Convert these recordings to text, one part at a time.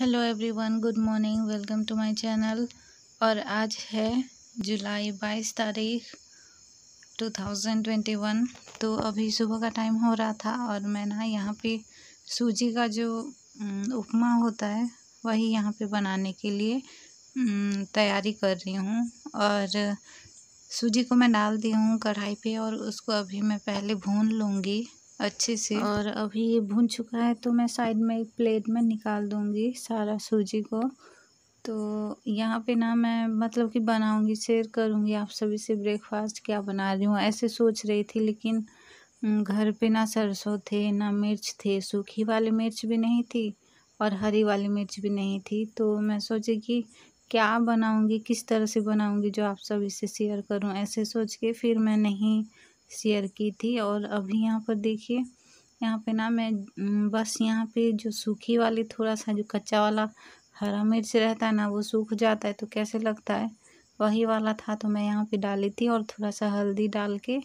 hello everyone good morning welcome to my channel और आज है जुलाई बाईस तारीख 2021 तो अभी सुबह का टाइम हो रहा था और मैं ना यहाँ पे सूजी का जो उपमा होता है वही यहाँ पे बनाने के लिए तैयारी कर रही हूँ और सूजी को मैं डाल दी हूँ कढ़ाई पे और उसको अभी मैं पहले भून लूँगी अच्छे से और अभी ये भून चुका है तो मैं साइड में एक प्लेट में निकाल दूँगी सारा सूजी को तो यहाँ पे ना मैं मतलब कि बनाऊँगी शेयर करूँगी आप सभी से ब्रेकफास्ट क्या बना रही हूँ ऐसे सोच रही थी लेकिन घर पे ना सरसों थे ना मिर्च थे सूखी वाली मिर्च भी नहीं थी और हरी वाली मिर्च भी नहीं थी तो मैं सोची कि क्या बनाऊँगी किस तरह से बनाऊँगी जो आप सभी से शेयर करूँ ऐसे सोच के फिर मैं नहीं शेयर की थी और अभी यहाँ पर देखिए यहाँ पे ना मैं बस यहाँ पे जो सूखी वाली थोड़ा सा जो कच्चा वाला हरा मिर्च रहता है ना वो सूख जाता है तो कैसे लगता है वही वाला था तो मैं यहाँ पे डाली थी और थोड़ा सा हल्दी डाल के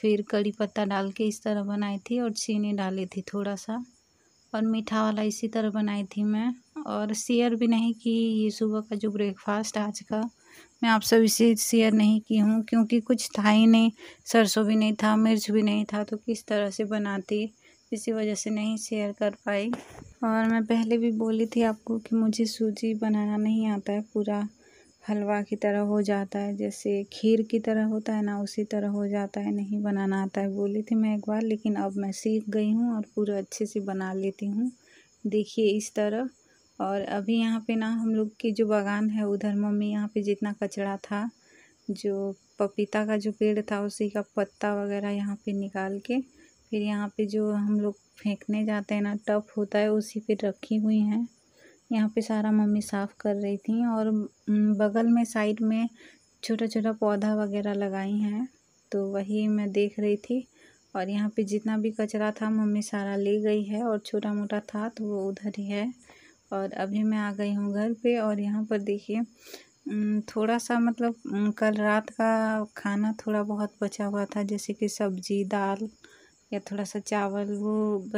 फिर कड़ी पत्ता डाल के इस तरह बनाई थी और चीनी डाली थी थोड़ा सा और मीठा वाला इसी तरह बनाई थी मैं और शेयर भी नहीं की ये सुबह का जो ब्रेकफास्ट आज का मैं आप सभी से शेयर नहीं की हूँ क्योंकि कुछ था ही नहीं सरसों भी नहीं था मिर्च भी नहीं था तो किस तरह से बनाती इसी वजह से नहीं शेयर कर पाई और मैं पहले भी बोली थी आपको कि मुझे सूजी बनाना नहीं आता है पूरा हलवा की तरह हो जाता है जैसे खीर की तरह होता है ना उसी तरह हो जाता है नहीं बनाना आता है बोली थी मैं एक बार लेकिन अब मैं सीख गई हूँ और पूरा अच्छे से बना लेती हूँ देखिए इस तरह और अभी यहाँ पे ना हम लोग की जो बागान है उधर मम्मी यहाँ पे जितना कचरा था जो पपीता का जो पेड़ था उसी का पत्ता वगैरह यहाँ पे निकाल के फिर यहाँ पे जो हम लोग फेंकने जाते हैं ना टप होता है उसी पे रखी हुई हैं यहाँ पे सारा मम्मी साफ़ कर रही थी और बगल में साइड में छोटा छोटा पौधा वगैरह लगाई हैं तो वही मैं देख रही थी और यहाँ पे जितना भी कचरा था मम्मी सारा ले गई है और छोटा मोटा था तो वो उधर ही है और अभी मैं आ गई हूँ घर पे और यहाँ पर देखिए थोड़ा सा मतलब कल रात का खाना थोड़ा बहुत बचा हुआ था जैसे कि सब्जी दाल या थोड़ा सा चावल वो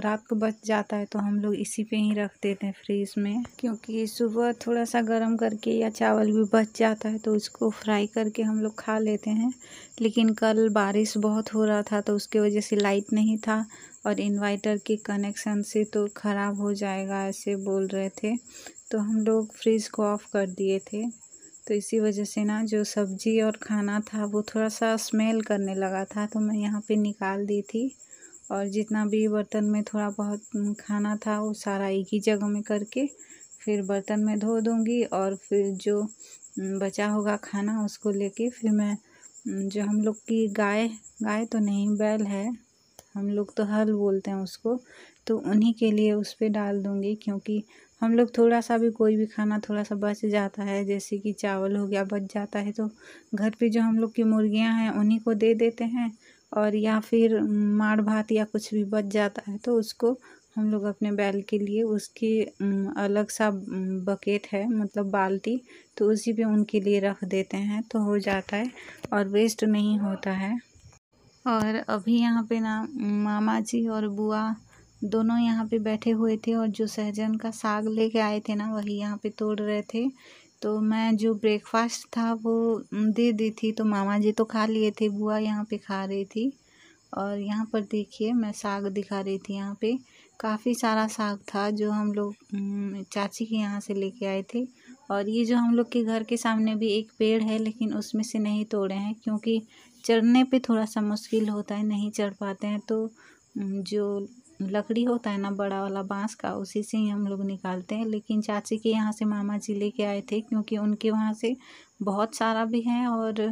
रात को बच जाता है तो हम लोग इसी पे ही रख देते हैं फ्रीज में क्योंकि सुबह थोड़ा सा गर्म करके या चावल भी बच जाता है तो उसको फ्राई करके हम लोग खा लेते हैं लेकिन कल बारिश बहुत हो रहा था तो उसके वजह से लाइट नहीं था और इन्वर्टर के कनेक्शन से तो ख़राब हो जाएगा ऐसे बोल रहे थे तो हम लोग फ्रिज को ऑफ़ कर दिए थे तो इसी वजह से ना जो सब्ज़ी और खाना था वो थोड़ा सा स्मेल करने लगा था तो मैं यहाँ पे निकाल दी थी और जितना भी बर्तन में थोड़ा बहुत खाना था वो सारा एक ही जगह में करके फिर बर्तन में धो दूँगी और फिर जो बचा होगा खाना उसको लेके फिर मैं जो हम लोग की गाय गाय तो नहीं बैल है हम लोग तो हल बोलते हैं उसको तो उन्हीं के लिए उस पर डाल दूँगी क्योंकि हम लोग थोड़ा सा भी कोई भी खाना थोड़ा सा बच जाता है जैसे कि चावल हो गया बच जाता है तो घर पे जो हम लोग की मुर्गियां हैं उन्हीं को दे देते हैं और या फिर माड़ भात या कुछ भी बच जाता है तो उसको हम लोग अपने बैल के लिए उसकी अलग सा बकेट है मतलब बाल्टी तो उसी पे उनके लिए रख देते हैं तो हो जाता है और वेस्ट नहीं होता है और अभी यहाँ पे ना मामा जी और बुआ दोनों यहाँ पे बैठे हुए थे और जो सहजन का साग लेके आए थे ना वही यहाँ पे तोड़ रहे थे तो मैं जो ब्रेकफास्ट था वो दे दी थी तो मामा जी तो खा लिए थे बुआ यहाँ पे खा रही थी और यहाँ पर देखिए मैं साग दिखा रही थी यहाँ पे काफ़ी सारा साग था जो हम लोग हम्म, चाची के यहाँ से लेके आए थे और ये जो हम लोग के घर के सामने भी एक पेड़ है लेकिन उसमें से नहीं तोड़े हैं क्योंकि चढ़ने पे थोड़ा सा मुश्किल होता है नहीं चढ़ पाते हैं तो जो लकड़ी होता है ना बड़ा वाला बांस का उसी से ही हम लोग निकालते हैं लेकिन चाची के यहाँ से मामा जी लेके आए थे क्योंकि उनके वहाँ से बहुत सारा भी है और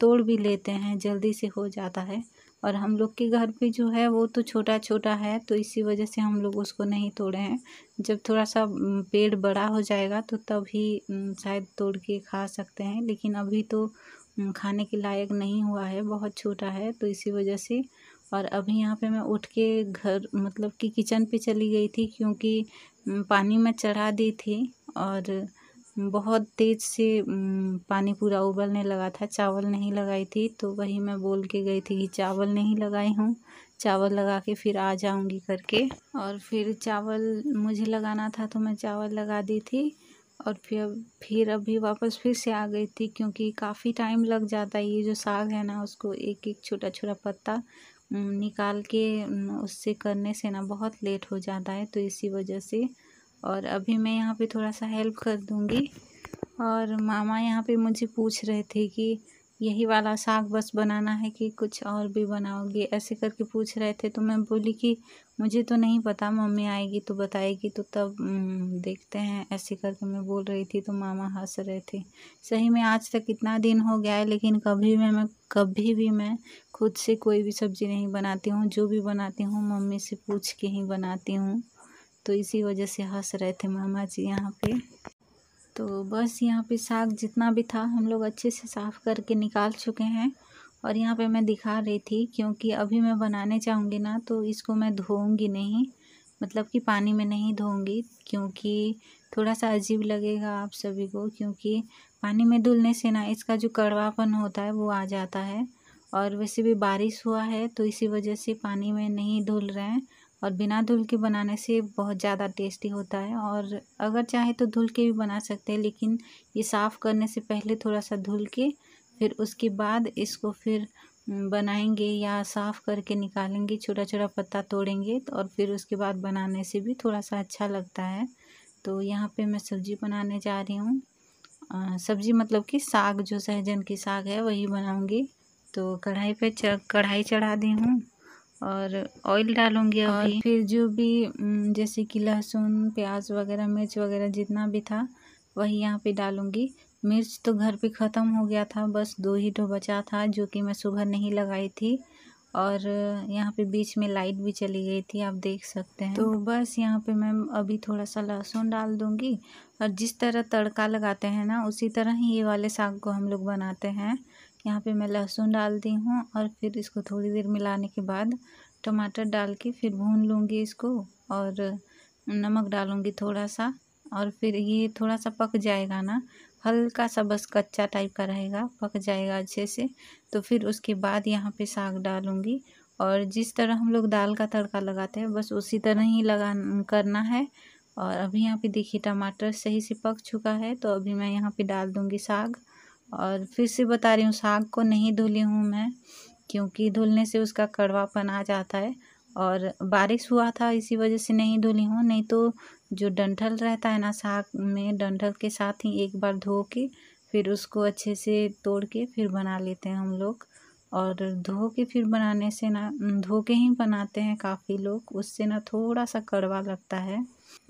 तोड़ भी लेते हैं जल्दी से हो जाता है और हम लोग के घर पे जो है वो तो छोटा छोटा है तो इसी वजह से हम लोग उसको नहीं तोड़े हैं जब थोड़ा सा पेड़ बड़ा हो जाएगा तो तभी शायद तोड़ के खा सकते हैं लेकिन अभी तो हम्म, खाने के लायक नहीं हुआ है बहुत छोटा है तो इसी वजह से और अभी यहाँ पे मैं उठ के घर मतलब कि किचन पे चली गई थी क्योंकि हम्म, पानी मैं चढ़ा दी थी और बहुत तेज़ से हम्म, पानी पूरा उबलने लगा था चावल नहीं लगाई थी तो वही मैं बोल के गई थी कि चावल नहीं लगाई हूँ चावल लगा के फिर आ जाऊँगी करके और फिर चावल मुझे लगाना था तो मैं चावल लगा दी थी और फिर फिर अभी वापस फिर से आ गई थी क्योंकि काफ़ी टाइम लग जाता है ये जो साग है ना उसको एक एक छोटा छोटा पत्ता निकाल के उससे करने से ना बहुत लेट हो जाता है तो इसी वजह से और अभी मैं यहाँ पे थोड़ा सा हेल्प कर दूँगी और मामा यहाँ पे मुझे पूछ रहे थे कि यही वाला साग बस बनाना है कि कुछ और भी बनाओगी ऐसे करके पूछ रहे थे तो मैं बोली कि मुझे तो नहीं पता मम्मी आएगी तो बताएगी तो तब हम्म, देखते हैं ऐसे करके मैं बोल रही थी तो मामा हंस रहे थे सही में आज तक इतना दिन हो गया है लेकिन कभी मैं मैं कभी भी मैं खुद से कोई भी सब्ज़ी नहीं बनाती हूँ जो भी बनाती हूँ मम्मी से पूछ के ही बनाती हूँ तो इसी वजह से हंस रहे थे मामा जी यहाँ पे तो बस यहाँ पे साग जितना भी था हम लोग अच्छे से साफ़ करके निकाल चुके हैं और यहाँ पे मैं दिखा रही थी क्योंकि अभी मैं बनाने चाहूँगी ना तो इसको मैं धोऊँगी नहीं मतलब कि पानी में नहीं धोऊँगी क्योंकि थोड़ा सा अजीब लगेगा आप सभी को क्योंकि पानी में धुलने से ना इसका जो कड़वापन होता है वो आ जाता है और वैसे भी बारिश हुआ है तो इसी वजह से पानी में नहीं धुल रहे हैं और बिना धुल के बनाने से बहुत ज़्यादा टेस्टी होता है और अगर चाहे तो धुल के भी बना सकते हैं लेकिन ये साफ़ करने से पहले थोड़ा सा धुल के फिर उसके बाद इसको फिर बनाएंगे या साफ़ करके निकालेंगे छोटा छोटा पत्ता तोड़ेंगे तो और फिर उसके बाद बनाने से भी थोड़ा सा अच्छा लगता है तो यहाँ पे मैं सब्ज़ी बनाने जा रही हूँ सब्ज़ी मतलब कि साग जो सहजन की साग है वही बनाऊँगी तो कढ़ाई पे कढ़ाई चढ़ा दी हूँ और ऑयल डालूँगी और फिर जो भी जैसे कि लहसुन प्याज वगैरह मिर्च वगैरह जितना भी था वही यहाँ पे डालूँगी मिर्च तो घर पे ख़त्म हो गया था बस दो ही ठो बचा था जो कि मैं सुबह नहीं लगाई थी और यहाँ पे बीच में लाइट भी चली गई थी आप देख सकते हैं तो बस यहाँ पे मैं अभी थोड़ा सा लहसुन डाल दूँगी और जिस तरह तड़का लगाते हैं ना उसी तरह ही ये वाले साग को हम लोग बनाते हैं यहाँ पे मैं लहसुन डाल दी हूँ और फिर इसको थोड़ी देर मिलाने के बाद टमाटर डाल के फिर भून लूँगी इसको और नमक डालूँगी थोड़ा सा और फिर ये थोड़ा सा पक जाएगा ना हल्का सा बस कच्चा टाइप का रहेगा पक जाएगा अच्छे से तो फिर उसके बाद यहाँ पे साग डालूँगी और जिस तरह हम लोग दाल का तड़का लगाते हैं बस उसी तरह ही लगा करना है और अभी यहाँ पे देखिए टमाटर सही से पक चुका है तो अभी मैं यहाँ पे डाल दूँगी साग और फिर से बता रही हूँ साग को नहीं धुली हूँ मैं क्योंकि धुलने से उसका कड़वापन आ जाता है और बारिश हुआ था इसी वजह से नहीं धुली हूँ नहीं तो जो डंठल रहता है ना साग में डंठल के साथ ही एक बार धो के फिर उसको अच्छे से तोड़ के फिर बना लेते हैं हम लोग और धो के फिर बनाने से ना धो के ही बनाते हैं काफ़ी लोग उससे ना थोड़ा सा कड़वा लगता है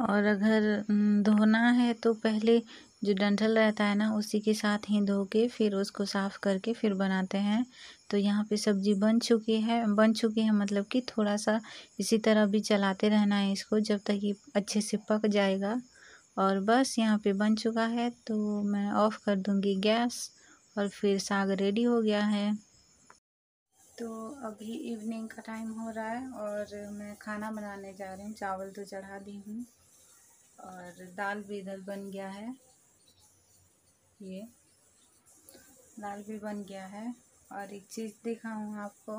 और अगर धोना है तो पहले जो डंठल रहता है ना उसी के साथ ही धो के फिर उसको साफ़ करके फिर बनाते हैं तो यहाँ पे सब्ज़ी बन चुकी है बन चुकी है मतलब कि थोड़ा सा इसी तरह भी चलाते रहना है इसको जब तक ये अच्छे से पक जाएगा और बस यहाँ पे बन चुका है तो मैं ऑफ़ कर दूँगी गैस और फिर साग रेडी हो गया है तो अभी इवनिंग का टाइम हो रहा है और मैं खाना बनाने जा रही हूँ चावल तो चढ़ा दी हूँ और दाल भी इधर बन गया है ये लाल भी बन गया है और एक चीज़ दिखाऊँ आपको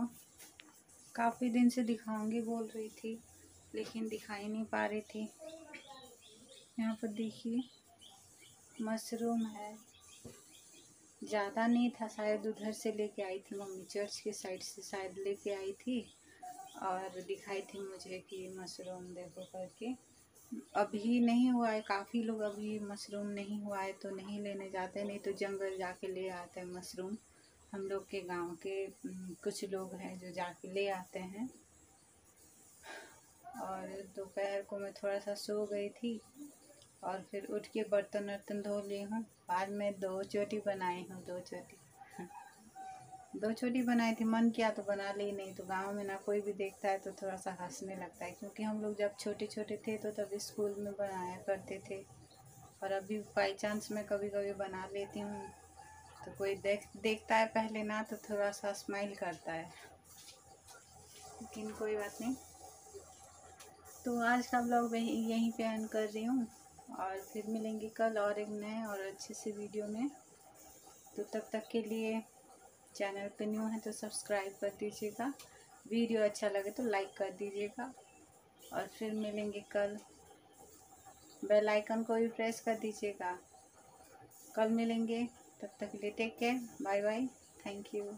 काफ़ी दिन से दिखाऊंगी बोल रही थी लेकिन दिखाई नहीं पा रही थी यहाँ पर देखिए मशरूम है ज़्यादा नहीं था शायद उधर से लेके आई थी मम्मी चर्च के साइड से शायद लेके आई थी और दिखाई थी मुझे कि मशरूम देखो करके अभी नहीं हुआ है काफ़ी लोग अभी मशरूम नहीं हुआ है तो नहीं लेने जाते नहीं तो जंगल जाके ले आते हैं मशरूम हम लोग के गांव के कुछ लोग हैं जो जाके ले आते हैं और दोपहर को मैं थोड़ा सा सो गई थी और फिर उठ के बर्तन वर्तन धो ली हूँ बाद में दो चोटी बनाई हूँ दो चोटी दो छोटी बनाई थी मन किया तो बना ली नहीं तो गांव में ना कोई भी देखता है तो थोड़ा सा हंसने लगता है क्योंकि हम लोग जब छोटे छोटे थे तो तब स्कूल में बनाया करते थे और अभी बाई चांस मैं कभी कभी बना लेती हूँ तो कोई देख देखता है पहले ना तो थोड़ा सा स्माइल करता है लेकिन कोई बात नहीं तो आज का ब्लॉग यहीं पे एंड कर रही हूँ और फिर मिलेंगे कल और एक नए और अच्छे से वीडियो में तो तब तक के लिए चैनल पर न्यू है तो सब्सक्राइब कर दीजिएगा वीडियो अच्छा लगे तो लाइक कर दीजिएगा और फिर मिलेंगे कल बेल आइकन को भी प्रेस कर दीजिएगा कल मिलेंगे तब तक के लिए take care bye bye thank you